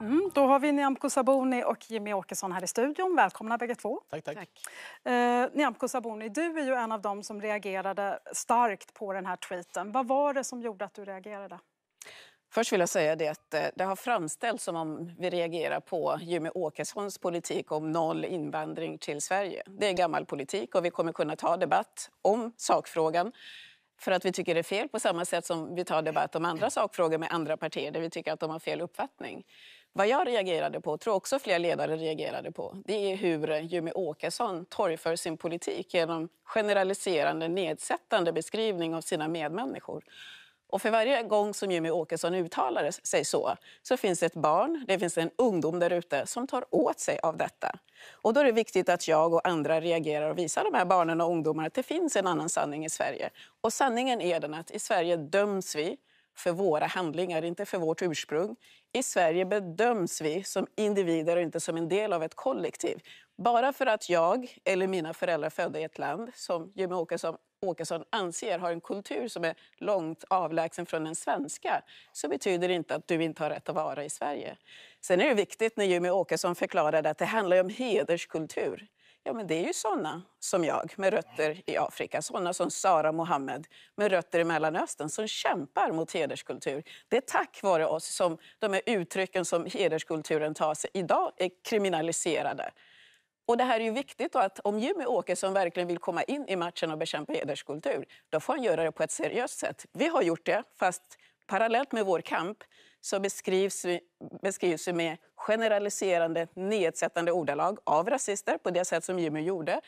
Mm, då har vi Nyamko Sabuni och Jimmy Åkesson här i studion. Välkomna bägge två. Tack, tack. tack. Eh, Nyamko Sabuni, du är ju en av dem som reagerade starkt på den här tweeten. Vad var det som gjorde att du reagerade? Först vill jag säga det att eh, det har framställts som om vi reagerar på Jimmy Åkessons politik om noll invandring till Sverige. Det är gammal politik och vi kommer kunna ta debatt om sakfrågan för att vi tycker det är fel på samma sätt som vi tar debatt om andra sakfrågor med andra partier där vi tycker att de har fel uppfattning. Vad jag reagerade på, och tror också fler ledare reagerade på, det är hur Jimmy Åkesson torgför sin politik genom generaliserande, nedsättande beskrivning av sina medmänniskor. Och för varje gång som Jimmy Åkesson uttalar sig så, så finns det ett barn, det finns en ungdom där ute som tar åt sig av detta. Och då är det viktigt att jag och andra reagerar och visar de här barnen och ungdomarna att det finns en annan sanning i Sverige. Och sanningen är den att i Sverige döms vi för våra handlingar, inte för vårt ursprung. I Sverige bedöms vi som individer och inte som en del av ett kollektiv. Bara för att jag eller mina föräldrar födda i ett land som Jimmie Åkesson, Åkesson anser har en kultur som är långt avlägsen från den svenska så betyder det inte att du inte har rätt att vara i Sverige. Sen är det viktigt när Jimmie Åkesson förklarade att det handlar om hederskultur. Ja, men det är ju såna som jag med rötter i Afrika, såna som Sara Mohammed med rötter i Mellanöstern som kämpar mot hederskultur. Det är tack vare oss som de här uttrycken som hederskulturen tar sig idag är kriminaliserade. Och det här är ju viktigt då att om Jimmy Åkesson verkligen vill komma in i matchen och bekämpa hederskultur, då får han göra det på ett seriöst sätt. Vi har gjort det, fast parallellt med vår kamp så beskrivs, beskrivs vi med generaliserande, nedsättande ordalag av rasister på det sätt som Jimmy gjorde.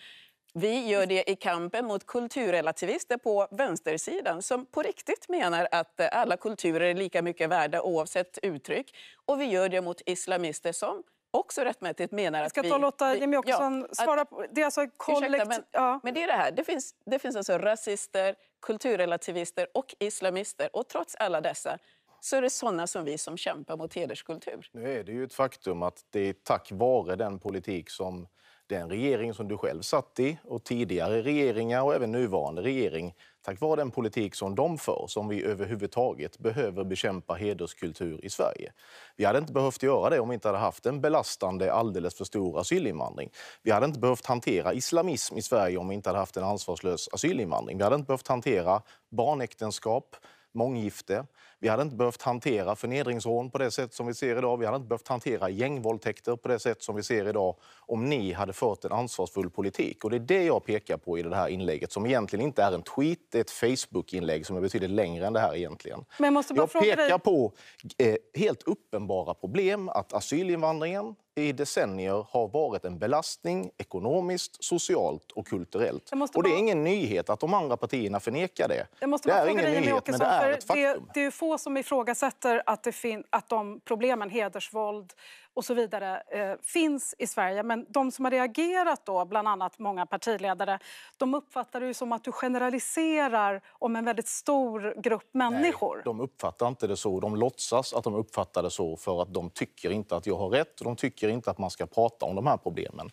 Vi gör det i kampen mot kulturrelativister på vänstersidan som på riktigt menar att alla kulturer är lika mycket värda oavsett uttryck. Och vi gör det mot islamister som också rättmätigt menar att vi... Jag ska ta Lotta Jimmie Åkesson ja, svara på... Det är alltså kollektivt... Ursäkta, men, ja. men, det är det här. Det finns, det finns alltså rasister, kulturrelativister och islamister. Och trots alla dessa så är det sådana som vi som kämpar mot hederskultur. Nu är det ju ett faktum att det är tack vare den politik som den regering som du själv satt i och tidigare regeringar och även nuvarande regering, tack vare den politik som de för som vi överhuvudtaget behöver bekämpa hederskultur i Sverige. Vi hade inte behövt göra det om vi inte hade haft en belastande, alldeles för stor asylinvandring. Vi hade inte behövt hantera islamism i Sverige om vi inte hade haft en ansvarslös asylinvandring. Vi hade inte behövt hantera barnäktenskap, månggifte. Vi hade inte behövt hantera förnedringsrån på det sätt som vi ser idag. Vi hade inte behövt hantera gängvåldtäkter på det sätt som vi ser idag om ni hade fört en ansvarsfull politik. Och det är det jag pekar på i det här inlägget som egentligen inte är en tweet, det är ett Facebook-inlägg som är betydligt längre än det här egentligen. Men jag, måste bara jag pekar dig... på eh, helt uppenbara problem, att asylinvandringen i decennier har varit en belastning ekonomiskt, socialt och kulturellt. Bara... Och det är ingen nyhet att de andra partierna förnekar det. det är ingen nyhet, men det är ett faktum. Det, det är få som ifrågasätter att, det fin- att de problemen, hedersvåld och så vidare, eh, finns i Sverige. Men de som har reagerat, då, bland annat många partiledare, de uppfattar det som att du generaliserar om en väldigt stor grupp människor. Nej, de uppfattar inte det så. De låtsas att de uppfattar det så för att de tycker inte att jag har rätt och de tycker inte att man ska prata om de här problemen.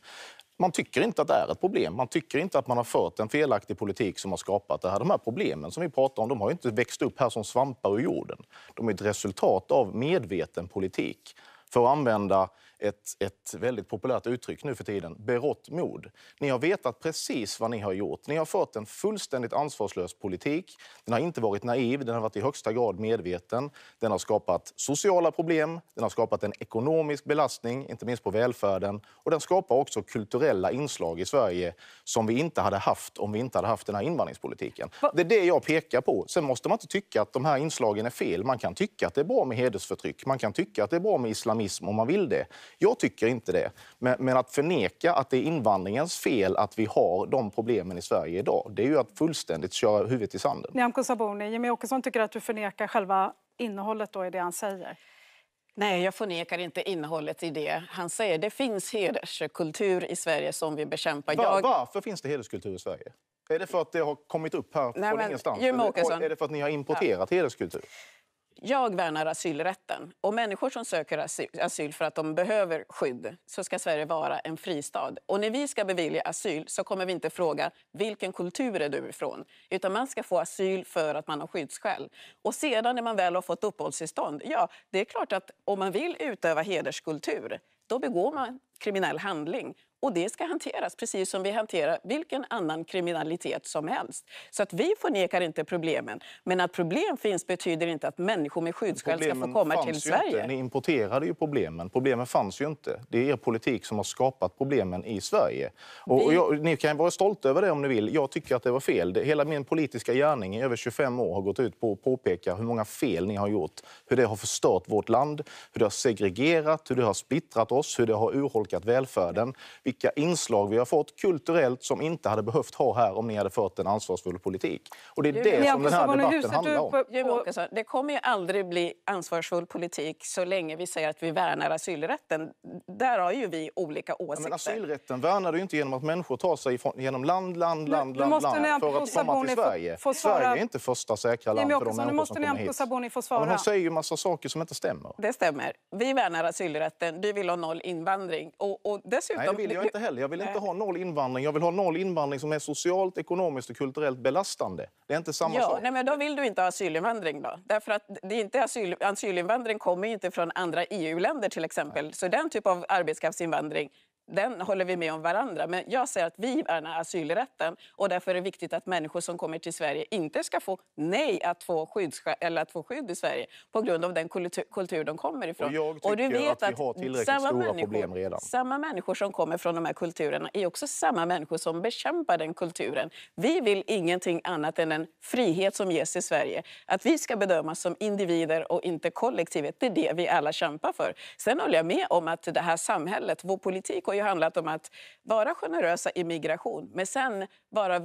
Man tycker inte att det är ett problem. Man tycker inte att man har fört en felaktig politik som har skapat det här. De här problemen som vi pratar om, de har inte växt upp här som svampar ur jorden. De är ett resultat av medveten politik för att använda ett, ett väldigt populärt uttryck nu för tiden, berått mod. Ni har vetat precis vad ni har gjort. Ni har fört en fullständigt ansvarslös politik. Den har inte varit naiv, den har varit i högsta grad medveten. Den har skapat sociala problem, den har skapat en ekonomisk belastning, inte minst på välfärden. Och den skapar också kulturella inslag i Sverige som vi inte hade haft om vi inte hade haft den här invandringspolitiken. Det är det jag pekar på. Sen måste man inte tycka att de här inslagen är fel. Man kan tycka att det är bra med hedersförtryck, man kan tycka att det är bra med islamism om man vill det. Jag tycker inte det. Men, men, att förneka att det är invandringens fel att vi har de problemen i Sverige idag, det är ju att fullständigt köra huvudet i sanden. Nyamko Sabuni, Jimmie Åkesson tycker att du förnekar själva innehållet då i det han säger. Nej, jag förnekar inte innehållet i det. Han säger det finns hederskultur i Sverige som vi bekämpar. Var, jag... Varför finns det hederskultur i Sverige? Är det för att det har kommit upp här Nej, från men, ingenstans? Eller, är det för att ni har importerat ja. hederskultur? Jag värnar asylrätten. Och människor som söker asyl för att de behöver skydd så ska Sverige vara en fristad. Och när vi ska bevilja asyl så kommer vi inte fråga vilken kultur är du ifrån? Utan man ska få asyl för att man har skyddsskäl. Och sedan när man väl har fått uppehållstillstånd, ja, det är klart att om man vill utöva hederskultur då begår man kriminell handling. Och det ska hanteras precis som vi hanterar vilken annan kriminalitet som helst. Så att vi förnekar inte problemen. Men att problem finns betyder inte att människor med skyddsskäl ska få komma till Sverige. Inte. Ni importerade ju problemen. Problemen fanns ju inte. Det är er politik som har skapat problemen i Sverige. Och vi... jag, ni kan vara stolta över det om ni vill. Jag tycker att det var fel. Det, hela min politiska gärning i över 25 år har gått ut på att påpeka hur många fel ni har gjort. Hur det har förstört vårt land, hur det har segregerat, hur det har splittrat oss, hur det har urholkat välfärden. Vi vilka inslag vi har fått kulturellt som inte hade behövt ha här om ni hade fört en ansvarsfull politik. Och det är det som den här debatten handlar om. Det kommer ju aldrig bli ansvarsfull politik så länge vi säger att vi värnar asylrätten. Där har ju vi olika åsikter. men asylrätten värnar du inte genom att människor tar sig genom land, land, land, land, land för att komma till Sverige. Sverige är inte första säkra land för de människor som kommer hit. Men hon säger ju massa saker som inte stämmer. Det stämmer. Vi värnar asylrätten. Du vill ha noll invandring. Och, och dessutom, Nej, jag inte heller. Jag vill inte ha noll invandring. Jag vill ha noll invandring som är socialt, ekonomiskt och kulturellt belastande. Det är inte samma ja, sak. Nej, men då vill du inte ha asylinvandring då. Därför att det är inte asyl, asylinvandring kommer ju inte från andra EU-länder till exempel. Nej. Så den typ av arbetskraftsinvandring den håller vi med om varandra. Men jag säger att vi värnar asylrätten och därför är det viktigt att människor som kommer till Sverige inte ska få nej att få, skydds, eller att få skydd i Sverige på grund av den kultur de kommer ifrån. Och jag tycker och du vet att vi har tillräckligt samma stora människor, problem redan. Samma människor som kommer från de här kulturerna är också samma människor som bekämpar den kulturen. Vi vill ingenting annat än en frihet som ges i Sverige. Att vi ska bedömas som individer och inte kollektivet, det är det vi alla kämpar för. Sen håller jag med om att det här samhället, vår politik och har ju handlat om att vara generösa i migration men sen vara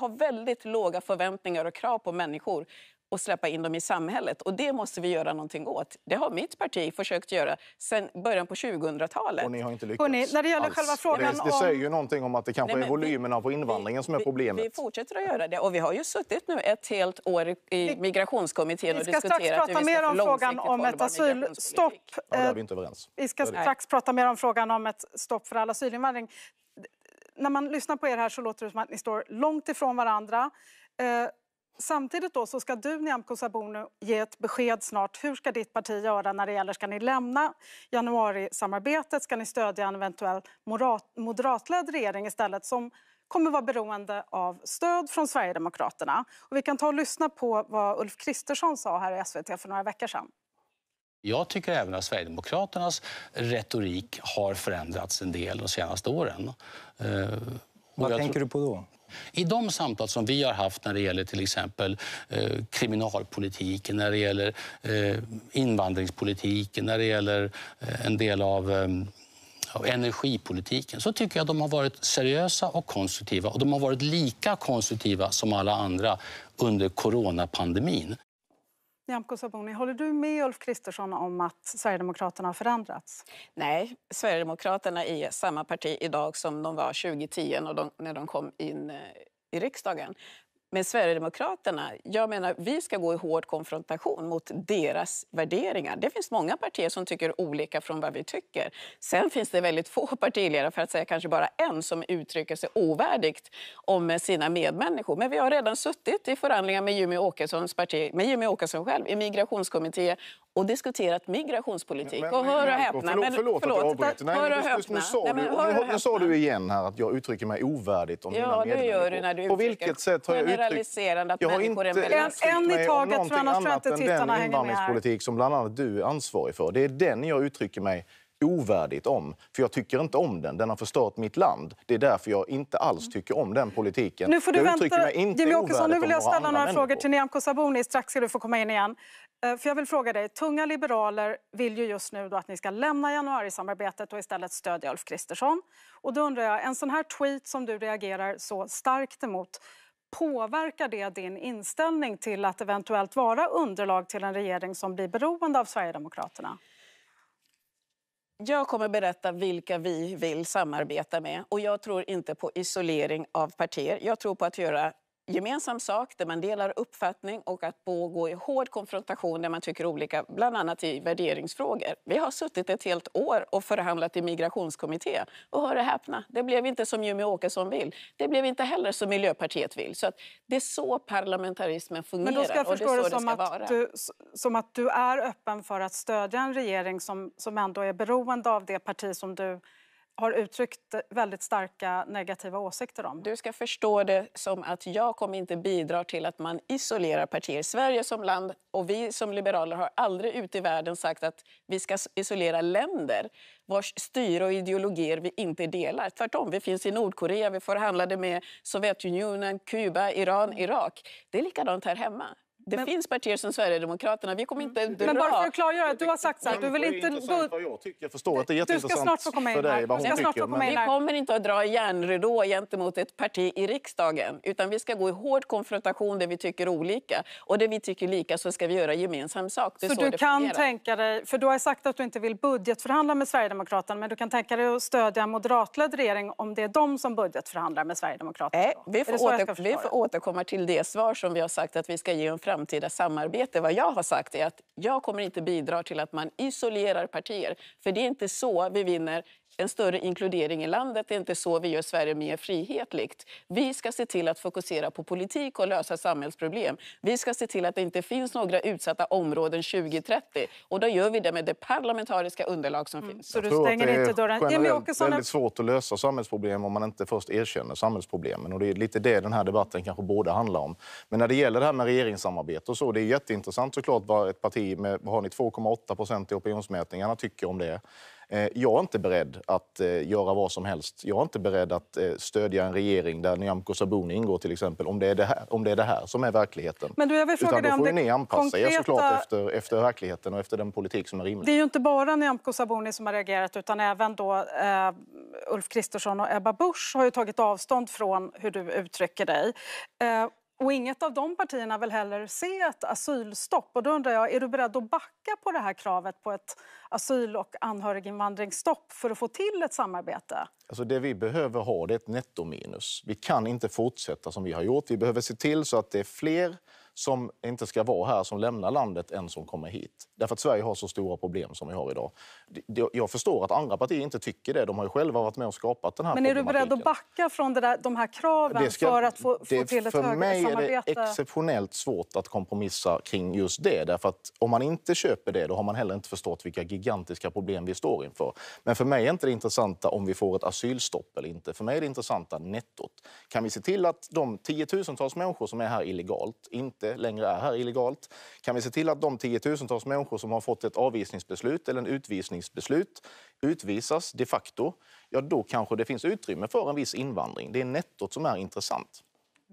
ha väldigt låga förväntningar och krav på människor och släppa in dem i samhället. Och Det måste vi göra någonting åt. Det har mitt parti försökt göra sen början på 2000-talet. Och ni har inte lyckats Hörrni, när det gäller alls. själva frågan det, det, säger ju någonting om att det kanske Nej, är volymerna på invandringen vi, som är problemet. Vi, vi, fortsätter att göra det. Och vi har ju suttit nu ett helt år i migrationskommittén och diskuterat hur vi ska prata mer om frågan om ett asylstopp. Ja, är eh, vi inte överens. Vi ska strax prata mer om frågan om ett stopp för all asylinvandring när man lyssnar på er här så låter det som att ni står långt ifrån varandra. Eh, Samtidigt då så ska du, Nyamko Sabuni, ge ett besked snart. Hur ska ditt parti göra när det gäller, ska ni lämna januarisamarbetet? Ska ni stödja en eventuell moderatledd regering istället som kommer vara beroende av stöd från Sverigedemokraterna? Och vi kan ta och lyssna på vad Ulf Kristersson sa här i SVT för några veckor sedan. Jag tycker även att Sverigedemokraternas retorik har förändrats en del de senaste åren. Eh, vad tänker du på då? I de samtal som vi har haft när det gäller till exempel eh, kriminalpolitiken, när det gäller eh, invandringspolitiken, när det gäller eh, en del av, eh, av energipolitiken så tycker jag att de har varit seriösa och konstruktiva. Och de har varit lika konstruktiva som alla andra under coronapandemin. Nyamko Sabuni, håller du med Ulf Kristersson om att Sverigedemokraterna har förändrats? Nej, Sverigedemokraterna är samma parti idag som de var 2010 när de kom in eh, i riksdagen med Sverigedemokraterna. Jag menar, vi ska gå i hård konfrontation mot deras värderingar. Det finns många partier som tycker olika från vad vi tycker. Sen finns det väldigt få partiledare, för att säga kanske bara en, som uttrycker sig ovärdigt om sina medmänniskor. Men vi har redan suttit i förhandlingar med Jimmy Åkessons parti, med Jimmy Åkesson själv, i migrationskommitté och diskuterat migrationspolitik. Men, och hör och häpna. Förlåt, förlåt, förlåt att jag avbryter. Nej, hör och Nu, sa du, Nej, nu sa du igen här att jag uttrycker mig ovärdigt om ja, mina medmänniskor. Du när du På vilket sätt har jag uttryckt... Att jag har inte en, en i taget, för annars annat än den invandringspolitik som bland annat du är ansvarig för. Det är den jag uttrycker mig ovärdigt om. För jag tycker inte om den. Den har förstört mitt land. Det är därför jag inte alls tycker om den politiken. Nu får du jag vänta. Mig inte Jimmy Åkesson, nu vill jag ställa några människor. frågor till Nyamko Sabuni. Strax ska du få komma in igen. Eh, för jag vill fråga dig, tunga liberaler vill ju just nu att ni ska lämna januarisamarbetet och istället stödja Ulf Kristersson. Och då undrar jag, en sån här tweet som du reagerar så starkt emot, påverkar det din inställning till att eventuellt vara underlag till en regering som blir beroende av Sverigedemokraterna? Jag kommer berätta vilka vi vill samarbeta med och jag tror inte på isolering av partier. Jag tror på att göra gemensam sak där man delar uppfattning och att pågå i hård konfrontation där man tycker olika, bland annat i värderingsfrågor. Vi har suttit ett helt år och förhandlat i migrationskommitté. Och hör och häpna, det blev inte som Jimmy Åkesson vill. Det blev inte heller som Miljöpartiet vill. Så att det är så parlamentarismen fungerar. Men då ska jag förstå det, det, som, det att du, som, att du, är öppen för att stödja en regering som, som ändå är beroende av det parti som du har uttryckt väldigt starka negativa åsikter om. Du ska förstå det som att jag kommer inte bidra till att man isolerar partier. Sverige som land och vi som liberaler har aldrig ute i världen sagt att vi ska isolera länder vars styre och ideologier vi inte delar. Tvärtom, vi finns i Nordkorea, vi förhandlade med Sovjetunionen, Kuba, Iran, mm. Irak. Det är likadant här hemma. Det men, finns partier som Sverigedemokraterna. Vi kommer mm. inte dra... Men bara för att klargöra, att du har sagt så här, du vill inte... Gå... Vad jag tycker. Jag förstår att det är jätteintressant för dig vad hon tycker. Snart få komma in men... Vi kommer inte att dra järnridå gentemot ett parti i riksdagen. Utan vi ska gå i hård konfrontation där vi tycker olika. Och där vi tycker lika så ska vi göra gemensam sak. Det så, så du kan fungerar. tänka dig, för du har sagt att du inte vill budgetförhandla med Sverigedemokraterna, men du kan tänka dig att stödja en moderatledd regering om det är de som budgetförhandlar med Sverigedemokraterna? Nej, eh, vi får, åter... vi får återkomma till det svar som vi har sagt att vi ska ge en fram framtida samarbete. Vad jag har sagt är att jag kommer inte bidra till att man isolerar partier. För det är inte så vi vinner en större inkludering i landet. Det är inte så vi gör Sverige mer frihetligt. Vi ska se till att fokusera på politik och lösa samhällsproblem. Vi ska se till att det inte finns några utsatta områden 2030. Och då gör vi det med det parlamentariska underlag som mm. finns. Så du stänger inte dörren? Det är generellt väldigt svårt att lösa samhällsproblem om man inte först erkänner samhällsproblemen. Och det är lite det den här debatten kanske borde handla om. Men när det gäller det här med regeringssamarbete och så, det är jätteintressant såklart vad ett parti med, har ni 2,8 procent i opinionsmätningarna tycker om det. Eh, jag är inte beredd att eh, göra vad som helst. Jag är inte beredd att eh, stödja en regering där Nyamko Sabuni ingår till exempel, om det är det här, om det, är det här som är verkligheten. Men du, jag vill fråga Utan då får ni anpassa konkreta... er såklart efter, efter verkligheten och efter den politik som är rimlig. Det är ju inte bara Nyamko Sabuni som har reagerat utan även då eh, Ulf Kristersson och Ebba Busch har ju tagit avstånd från hur du uttrycker dig. Eh, och inget av de partierna vill heller se ett asylstopp. Och då undrar jag, är du beredd att backa på det här kravet på ett asyl och anhöriginvandringsstopp för att få till ett samarbete? Alltså det vi behöver ha det är ett nettominus. Vi kan inte fortsätta som vi har gjort. Vi behöver se till så att det är fler som inte ska vara här, som lämnar landet, än som kommer hit. Därför att Sverige har så stora problem som vi har idag. Jag förstår att andra partier inte tycker det. De har ju själva varit med och skapat den här Men är du beredd att backa från där, de här kraven ska, för att få, det, få till ett För mig är det exceptionellt svårt att kompromissa kring just det. Därför att om man inte köper det, då har man heller inte förstått vilka gigantiska problem vi står inför. Men för mig är inte det intressanta om vi får ett asylstopp eller inte. För mig är det intressanta nettot. Kan vi se till att de tiotusentals människor som är här illegalt inte inte längre är här illegalt? Kan vi se till att de tiotusentals människor som har fått ett avvisningsbeslut eller en utvisningsbeslut utvisas de facto? Ja, då kanske det finns utrymme för en viss invandring. Det är nettot som är intressant.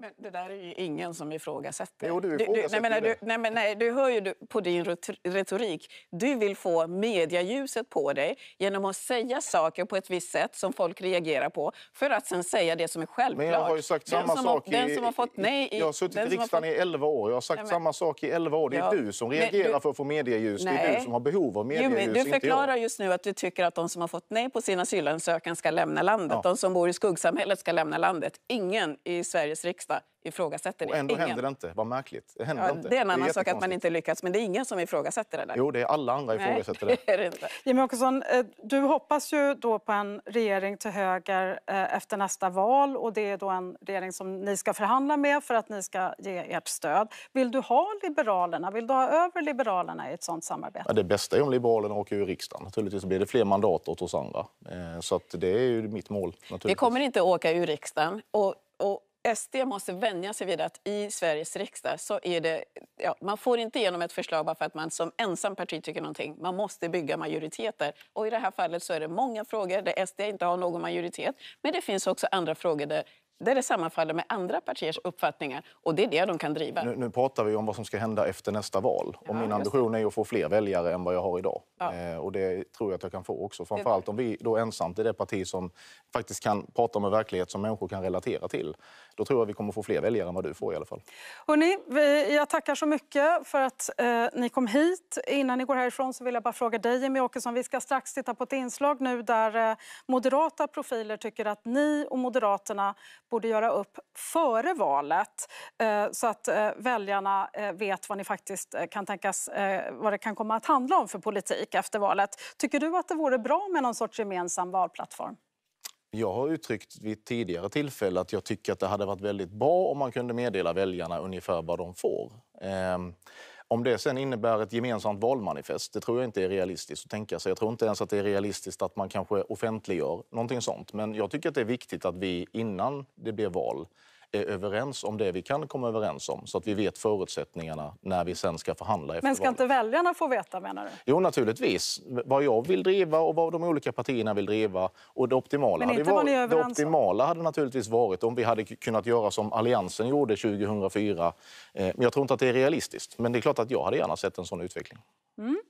Men det där är ju ingen som ifrågasätter. Jo, du ifrågasätter du, du, nej, men, Du, nej, men, nej, du hör ju på din retorik. Du vill få medialjuset på dig genom att säga saker på ett visst sätt som folk reagerar på för att sen säga det som är självklart. Men jag har ju sagt samma sak. Har, i, den som har fått nej... I, jag har suttit i riksdagen fått, i elva år. Jag har sagt nej, samma sak i elva år. Det är ja, du som reagerar för att få medieljus. Nej. Det är du som har behov av medieljus, jo, Du förklarar just nu att du tycker att de som har fått nej på sin asylansökan ska lämna landet. Ja. De som bor i skuggsamhället ska lämna landet. Ingen i Sveriges riksdag ifrågasätter det. Och ändå ingen. händer det inte. Vad märkligt. Det, händer ja, inte. det är en annan sak att man inte lyckats, men det är ingen som ifrågasätter det. Där. Jo, det är alla andra ifrågasätter Nej, det. Är det inte. Åkesson, eh, du hoppas ju då på en regering till höger eh, efter nästa val och det är då en regering som ni ska förhandla med för att ni ska ge ert stöd. Vill du ha Liberalerna? Vill du ha över Liberalerna i ett sånt samarbete? Ja, det bästa är om Liberalerna åker ur riksdagen. Naturligtvis blir det fler mandat åt oss andra. Eh, så det är ju mitt mål. Vi kommer inte åka ur riksdagen. Och, och SD måste vänja sig vid att i Sveriges riksdag så är det... Ja, man får inte igenom ett förslag bara för att man som ensam parti tycker någonting. Man måste bygga majoriteter. Och i det här fallet så är det många frågor där SD inte har någon majoritet. Men det finns också andra frågor där där det sammanfaller med andra partiers uppfattningar. Och det är det de kan driva. Nu, nu pratar vi om vad som ska hända efter nästa val. Ja, och min ambition är att få fler väljare än vad jag har idag. Ja. Eh, och det tror jag att jag kan få också. Framförallt om vi då ensamt är det parti som faktiskt kan prata om en verklighet som människor kan relatera till. Då tror jag vi kommer få fler väljare än vad du får i alla fall. Hörrni, jag tackar så mycket för att eh, ni kom hit. Innan ni går härifrån så vill jag bara fråga dig, Jimmie Åkesson. Vi ska strax titta på ett inslag nu där eh, moderata profiler tycker att ni och Moderaterna borde göra upp före valet eh, så att eh, väljarna eh, vet vad ni faktiskt eh, kan tänkas, vad det kan komma att handla om för politik efter valet. Tycker du att det vore bra med någon sorts gemensam valplattform? Jag har uttryckt vid tidigare tillfälle att jag tycker att det hade varit väldigt bra om man kunde meddela väljarna ungefär vad de får. Ehm, om det sen innebär ett gemensamt valmanifest, det tror jag inte är realistiskt att tänka sig. Jag tror inte ens att det är realistiskt att man kanske offentliggör någonting sånt. Men jag tycker att det är viktigt att vi innan det blir val är överens om det vi kan komma överens om så att vi vet förutsättningarna när vi sen ska förhandla. Efter Men ska valet. inte väljarna få veta? menar du? Jo, naturligtvis. Vad jag vill driva och vad de olika partierna vill driva. Och det optimala, hade, varit, det optimala hade naturligtvis varit om vi hade kunnat göra som Alliansen gjorde 2004. Eh, men jag tror inte att det är realistiskt. Men det är klart att jag hade gärna sett en sån utveckling. Mm.